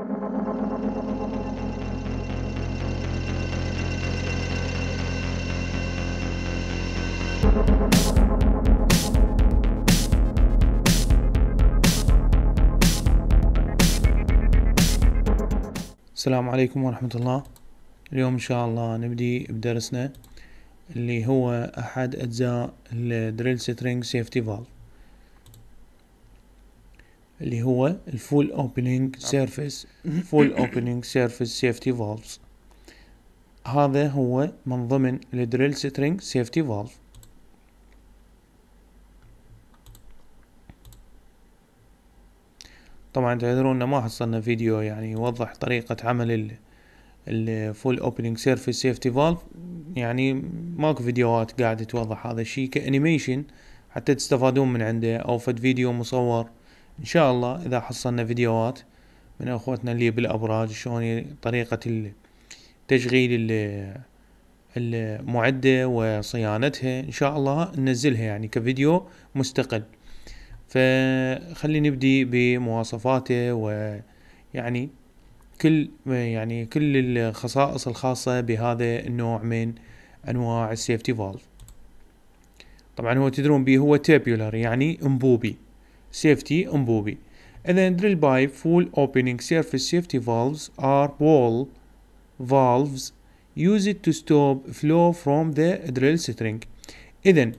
السلام عليكم ورحمة الله اليوم إن شاء الله نبدي بدرسنا اللي هو أحد أجزاء الدريل سترينج سيفتي فالف اللي هو الفول اوبننج سيرفيس فول اوبننج سيرفيس سيفتي فالفز هذا هو من ضمن الدريل سترينج سيفتي فالف طبعا تعذرون ما حصلنا فيديو يعني يوضح طريقة عمل الفول اوبننج سيرفيس سيفتي فالف يعني ماكو فيديوهات قاعدة توضح هذا الشيء كانيميشن حتى تستفادون من عنده او فد فيديو مصور ان شاء الله اذا حصلنا فيديوهات من اخوتنا اللي بالابراج شلون طريقة تشغيل المعدة وصيانتها ان شاء الله ننزلها يعني كفيديو مستقل فخلي نبدي بمواصفاته ويعني كل يعني كل الخصائص الخاصة بهذا النوع من انواع السيفتي فالف طبعا هو تدرون به هو تابيولار يعني انبوبي سيفتي انبوبي اذا دريل باي فول اوبننج سيرفيس سيفتي فالفز ار وول فالفز يوز ات تو ستوب فلو فروم ذا دريل سترينج اذا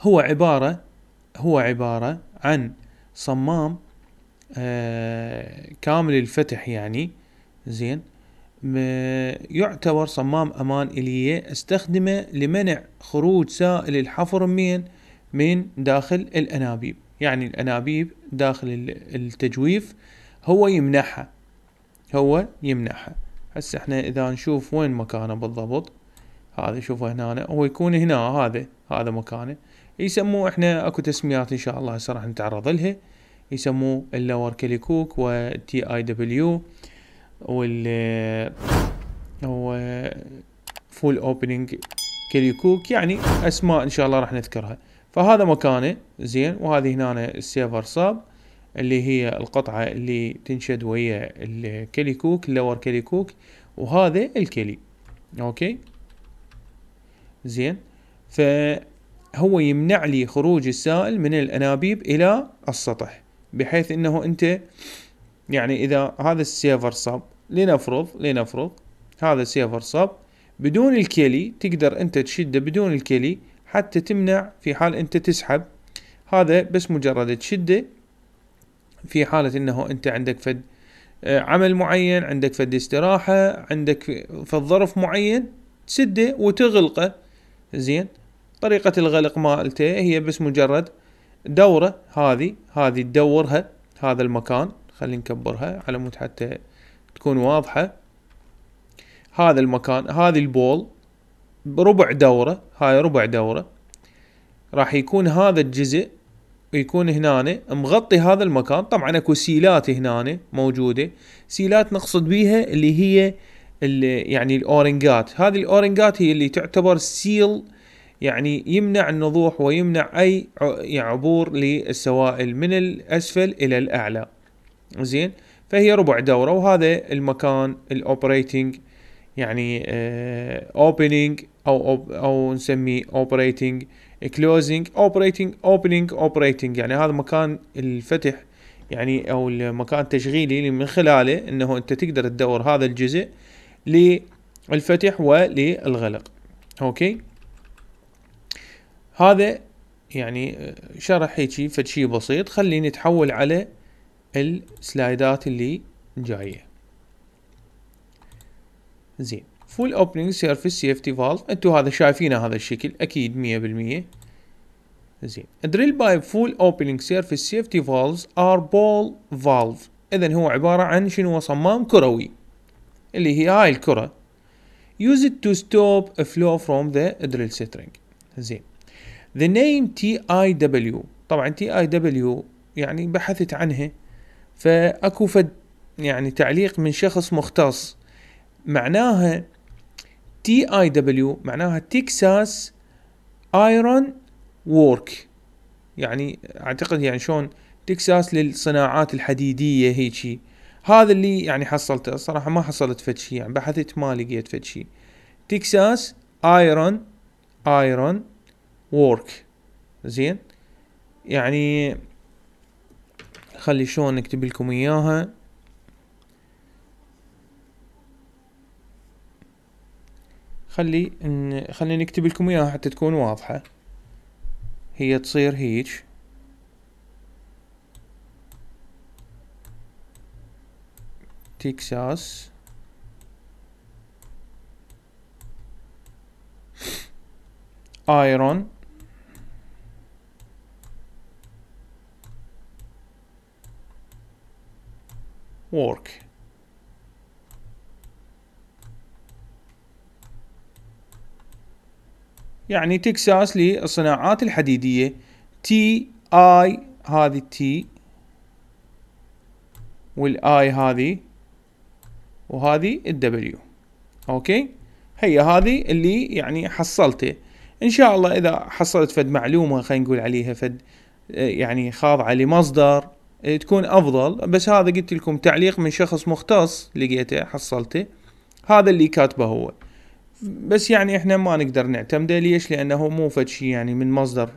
هو عبارة هو عبارة عن صمام آه كامل الفتح يعني زين يعتبر صمام امان الية استخدمه لمنع خروج سائل الحفر من من داخل الأنابيب يعني الأنابيب داخل التجويف هو يمنحها هو يمنحها هسه احنا اذا نشوف وين مكانه بالضبط هذا شوفه هنا هو يكون هنا هذا هذا مكانه يسموه احنا اكو تسميات ان شاء الله هسه راح نتعرض لها يسموه اللور كليكوك والتي اي دبليو وال هو فول اوبننج كليكوك يعني اسماء ان شاء الله راح نذكرها فهذا مكانه زين وهذه هنا السيفر ساب اللي هي القطعة اللي تنشد ويا الكلي كوك اللور كلي كوك وهذا الكلي اوكي زين فهو يمنع لي خروج السائل من الانابيب الى السطح بحيث انه انت يعني اذا هذا السيفر صب لنفرض لنفرض هذا السيفر صب بدون الكلي تقدر انت تشده بدون الكلي حتى تمنع في حال انت تسحب هذا بس مجرد تشده في حالة انه انت عندك فد آه، عمل معين عندك فد استراحة عندك فد ظرف معين تسده وتغلقه زين طريقة الغلق مالته هي بس مجرد دورة هذه هذه تدورها هذا المكان خلي نكبرها على مود حتى تكون واضحة هذا المكان هذه البول بربع دوره هاي ربع دوره راح يكون هذا الجزء يكون هنا مغطي هذا المكان طبعا اكو سيلات هنا موجوده سيلات نقصد بيها اللي هي اللي يعني الاورنجات هذه الاورنجات هي اللي تعتبر سيل يعني يمنع النضوح ويمنع اي يعني عبور للسوائل من الاسفل الى الاعلى زين فهي ربع دوره وهذا المكان الاوبريتنج يعني اوبننج آه، او او نسميه اوبريتنج كلوزنج اوبريتنج اوبننج اوبريتنج يعني هذا مكان الفتح يعني او المكان التشغيلي اللي من خلاله انه انت تقدر تدور هذا الجزء للفتح وللغلق اوكي هذا يعني آه، شرح هيجي فد بسيط خليني نتحول على السلايدات اللي جايه زين فول اوبننج سيرفيس سيفتي فالف انتم هذا شايفينه هذا الشكل اكيد 100% زين دريل باي فول اوبننج سيرفيس سيفتي فالفز ار بول فالف اذا هو عبارة عن شنو صمام كروي اللي هي هاي الكرة يوز ات تو ستوب فلو فروم ذا from سترينج زين ذا نيم تي اي دبليو طبعا تي اي دبليو يعني بحثت عنها فاكو فد يعني تعليق من شخص مختص معناها تي اي دبليو معناها تكساس ايرون وورك يعني اعتقد يعني شلون تكساس للصناعات الحديديه هيجي هذا اللي يعني حصلته الصراحه ما حصلت فد شيء يعني بحثت ما لقيت فد شيء تكساس ايرون ايرون وورك زين يعني خلي شلون نكتب لكم اياها خلي ان خلي نكتب لكم اياها حتى تكون واضحة هي تصير هيج تكساس ايرون وورك يعني تكساس للصناعات الحديدية تي اي هذه تي والاي هذه وهذه الدبليو اوكي هي هذه اللي يعني حصلته ان شاء الله اذا حصلت فد معلومه خلينا نقول عليها فد آه، يعني خاضعه لمصدر آه، تكون افضل بس هذا قلت لكم تعليق من شخص مختص لقيته حصلته هذا اللي كاتبه هو بس يعني احنا ما نقدر نعتمده ليش لانه مو فد شيء يعني من مصدر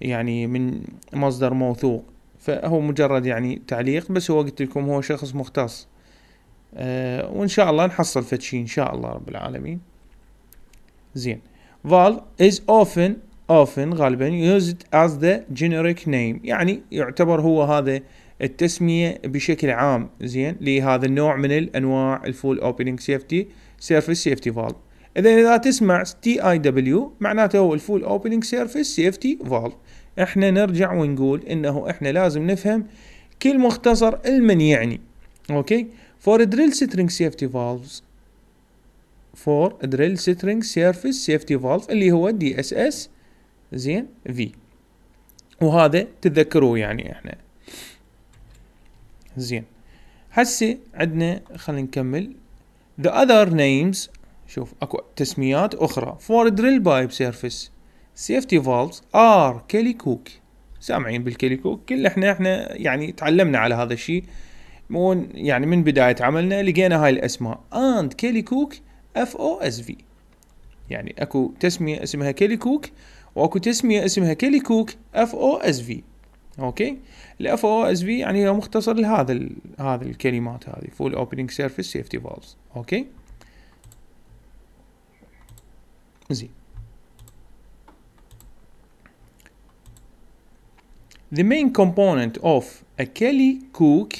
يعني من مصدر موثوق فهو مجرد يعني تعليق بس هو قلت لكم هو شخص مختص أه وان شاء الله نحصل فد شيء ان شاء الله رب العالمين زين فال از اوفن اوفن غالبا يوزد از ذا جينيريك نيم يعني يعتبر هو هذا التسمية بشكل عام زين لهذا النوع من الانواع الفول اوبننج سيفتي سيرفيس سيفتي فالف اذا اذا تسمع تي اي دبليو معناته هو الفول اوبننج سيرفيس سيفتي فالف احنا نرجع ونقول انه احنا لازم نفهم كل مختصر المن يعني اوكي فور دريل سترينج سيفتي فالفز فور دريل سترينج سيرفيس سيفتي فالف اللي هو دي اس اس زين في وهذا تذكروه يعني احنا زين هسه عندنا خلينا نكمل the other names شوف اكو تسميات اخرى فور دريل بايب سيرفيس سيفتي فالفز ار كوك سامعين كوك كل احنا احنا يعني تعلمنا على هذا الشيء مون يعني من بدايه عملنا لقينا هاي الاسماء اند كوك اف او اس في يعني اكو تسميه اسمها كوك واكو تسميه اسمها كوك اف او اس في اوكي الاف او اس في يعني هو مختصر لهذا هذه الكلمات هذه فول اوبننج سيرفيس سيفتي فالفز اوكي زين The main component of a Kelly cook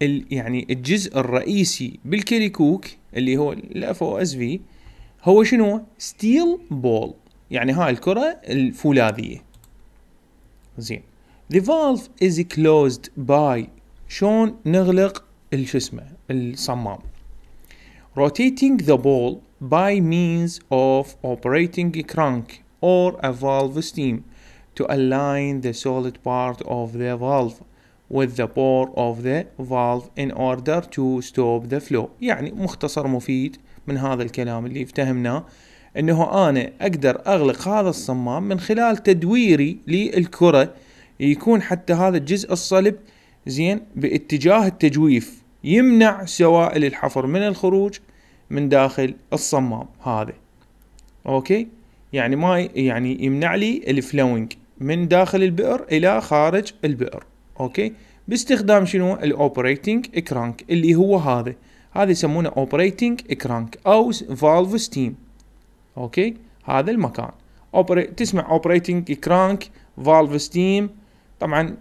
يعني الجزء الرئيسي بالكيلي كوك اللي هو الاف او اس في هو شنو؟ ستيل بول يعني هاي الكرة الفولاذية زين The valve is closed by شلون نغلق شو اسمه الصمام rotating the ball by means of operating a crank or a valve steam to align the solid part of the valve with the bore of the valve in order to stop the flow يعني مختصر مفيد من هذا الكلام اللي افتهمناه انه انا اقدر اغلق هذا الصمام من خلال تدويري للكرة يكون حتى هذا الجزء الصلب زين باتجاه التجويف يمنع سوائل الحفر من الخروج من داخل الصمام هذا اوكي يعني ما يعني يمنع لي الفلوينج من داخل البئر الى خارج البئر اوكي باستخدام شنو الاوبريتنج كرانك اللي هو هذا هذا يسمونه اوبريتنج كرانك او فالف ستيم اوكي هذا المكان أوبري... تسمع اوبريتنج كرانك فالف ستيم طبعا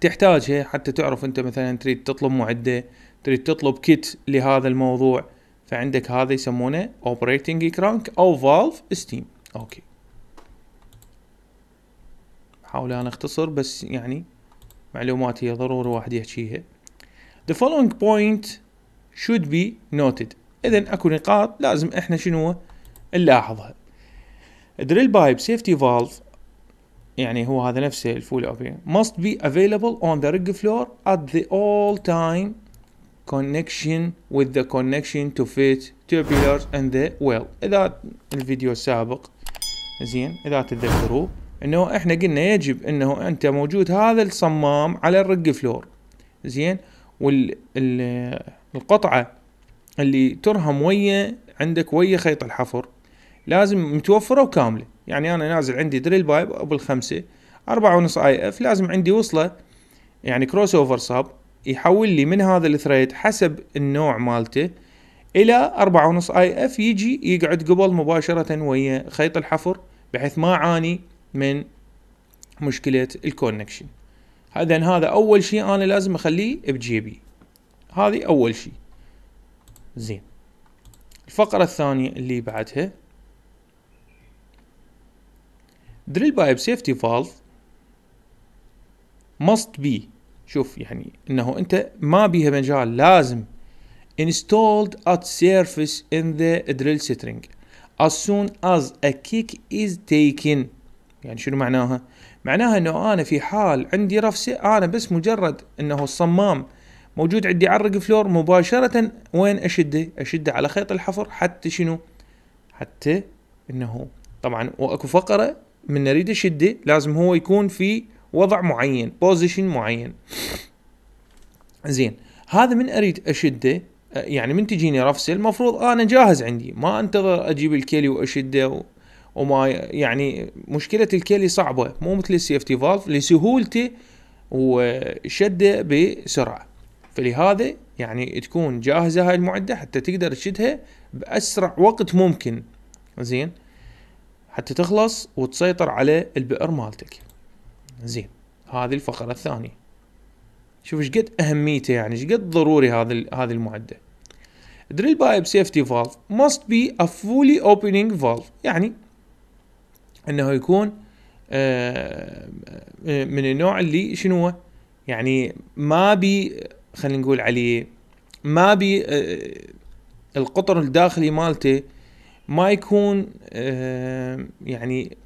تحتاجها حتى تعرف انت مثلا تريد تطلب معده تريد تطلب كيت لهذا الموضوع فعندك هذا يسمونه اوبريتنج كرانك او فالف ستيم اوكي احاول انا اختصر بس يعني معلومات هي ضروري واحد يحكيها The following point should be noted اذا اكو نقاط لازم احنا شنو نلاحظها drill pipe safety valve يعني هو هذا نفسه الفول اوبين must be available on the rig floor at the all time connection with the connection to fit tubulars and the well اذا الفيديو السابق زين اذا تتذكروه انه احنا قلنا يجب انه انت موجود هذا الصمام على الرج فلور زين والقطعه اللي ترهم ويا عندك ويا خيط الحفر لازم متوفره وكامله يعني انا نازل عندي دريل بايب ابو الخمسه أربعة ونص اي اف لازم عندي وصله يعني كروس اوفر صاب يحول لي من هذا الثريد حسب النوع مالته الى 4.5 اي اف يجي يقعد قبل مباشره ويا خيط الحفر بحيث ما اعاني من مشكله الكونكشن اذا هذا اول شيء انا لازم اخليه بجيبي هذه اول شيء زين الفقره الثانيه اللي بعدها دريل بايب سيفتي فالف must be شوف يعني انه انت ما بيها مجال لازم installed at surface in the drill setting as soon as a kick is taken يعني شنو معناها؟ معناها انه انا في حال عندي رفسه انا بس مجرد انه الصمام موجود عندي عرق فلور مباشرة وين اشده؟ اشده على خيط الحفر حتى شنو؟ حتى انه طبعا واكو فقرة من نريد اشده لازم هو يكون في وضع معين بوزيشن معين زين هذا من اريد اشده يعني من تجيني رفسه المفروض انا جاهز عندي ما انتظر اجيب الكيلي واشده و... وما يعني مشكله الكيلي صعبه مو مثل السيفتي فالف لسهولته وشده بسرعه فلهذا يعني تكون جاهزه هاي المعده حتى تقدر تشدها باسرع وقت ممكن زين حتى تخلص وتسيطر على البئر مالتك زين هذه الفقره الثانيه شوف ايش قد اهميته يعني ايش قد ضروري هذا هذه المعده دريل بايب سيفتي فالف must be a fully opening valve يعني انه يكون آه، آه، من النوع اللي شنو يعني ما بي خلينا نقول عليه ما بي آه، القطر الداخلي مالته ما يكون يعني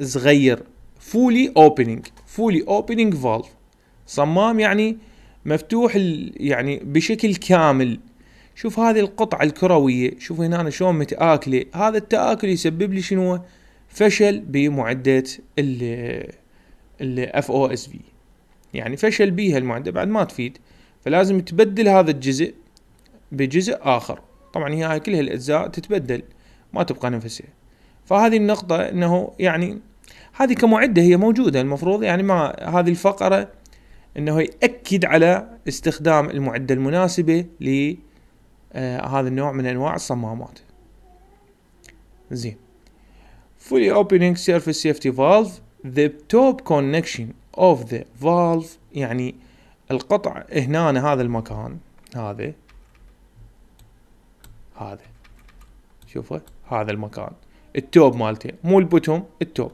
صغير فولي اوبننج فولي اوبننج فالف صمام يعني مفتوح يعني بشكل كامل شوف هذه القطعة الكروية شوف هنا شلون متآكلة هذا التآكل يسبب لي شنو فشل بمعدة ال اف او اس في يعني فشل بيها المعدة بعد ما تفيد فلازم تبدل هذا الجزء بجزء آخر طبعا هي هاي كلها الأجزاء تتبدل ما تبقى نفسها فهذه النقطة أنه يعني هذه كمعده هي موجوده المفروض يعني ما هذه الفقره انه ياكد على استخدام المعده المناسبه لهذا آه، النوع من انواع الصمامات زين fully opening surface safety valve the top connection of the valve يعني القطع هنا هذا المكان هذا هذا شوفه هذا المكان التوب مالته مو البوتوم التوب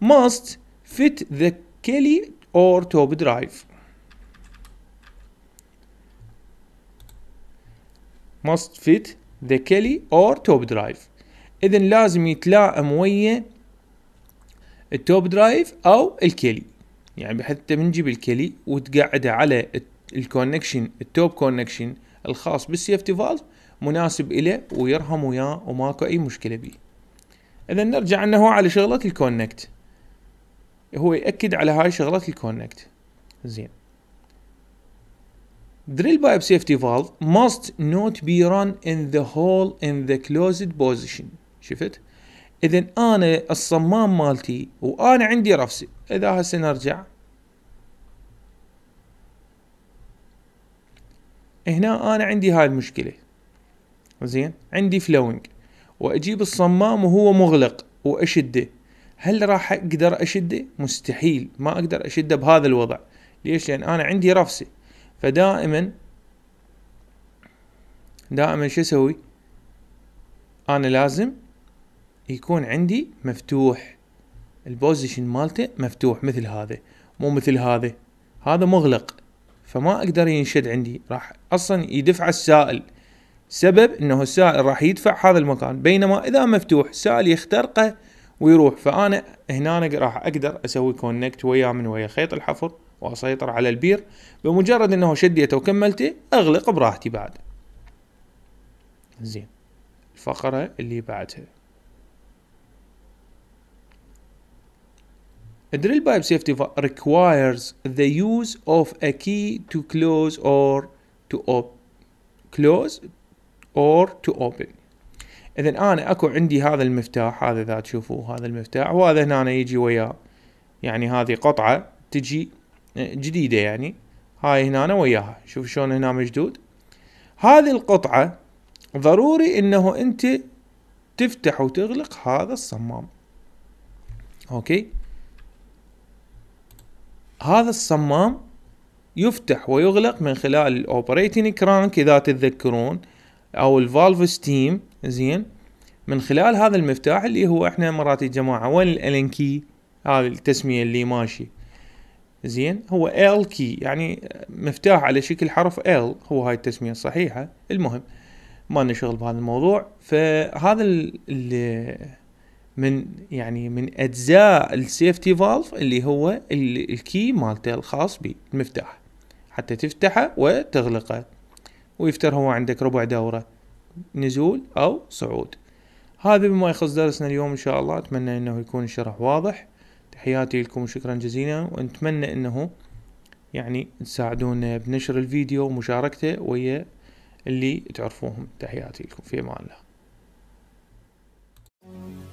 must fit the Kelly or Toby drive must fit the Kelly or Toby drive إذا لازم يتلائم ويا التوب درايف أو الكيلي يعني بحيث أنت منجيب الكيلي وتقعده على الكونكشن التوب كونكشن الخاص بالسيفتي فالف مناسب إله ويرهم وياه وماكو أي مشكلة بيه إذا نرجع أنه على شغلة الكونكت هو ياكد على هاي شغله الكونكت زين drill pipe safety valve must not be run in the hole in the closed position شفت اذا انا الصمام مالتي وانا عندي رفسه اذا هسه نرجع هنا انا عندي هاي المشكله زين عندي فلوينج واجيب الصمام وهو مغلق واشده هل راح اقدر اشده؟ مستحيل ما اقدر اشده بهذا الوضع ليش؟ لان انا عندي رفسه فدائما دائما شو اسوي؟ انا لازم يكون عندي مفتوح البوزيشن مالته مفتوح مثل هذا مو مثل هذا هذا مغلق فما اقدر ينشد عندي راح اصلا يدفع السائل سبب انه السائل راح يدفع هذا المكان بينما اذا مفتوح السائل يخترقه ويروح فانا هنا راح اقدر اسوي كونكت وياه من ويا خيط الحفر واسيطر على البير بمجرد انه شديته وكملته اغلق براحتي بعد زين الفقرة اللي بعدها Drill pipe safety requires the use of a key to close or to open close or to open اذا انا اكو عندي هذا المفتاح هذا اذا تشوفوه هذا المفتاح وهذا هنا يجي وياه يعني هذه قطعة تجي آه، جديدة يعني هاي هنا وياها شوف شلون هنا مشدود هذه القطعة ضروري انه انت تفتح وتغلق هذا الصمام اوكي هذا الصمام يفتح ويغلق من خلال الاوبريتنج كرانك اذا تتذكرون او الفالف ستيم زين من خلال هذا المفتاح اللي هو احنا مرات جماعه وين الالن كي هذا التسميه اللي ماشي زين هو ال كي يعني مفتاح على شكل حرف ال هو هاي التسميه الصحيحه المهم ما لنا شغل بهذا الموضوع فهذا ال من يعني من اجزاء السيفتي فالف اللي هو الكي مالته الخاص المفتاح حتى تفتحه وتغلقه ويفتر هو عندك ربع دوره نزول أو صعود هذا بما يخص درسنا اليوم إن شاء الله أتمنى أنه يكون الشرح واضح تحياتي لكم وشكرا جزيلا ونتمنى أنه يعني تساعدونا بنشر الفيديو ومشاركته ويا اللي تعرفوهم تحياتي لكم في امان الله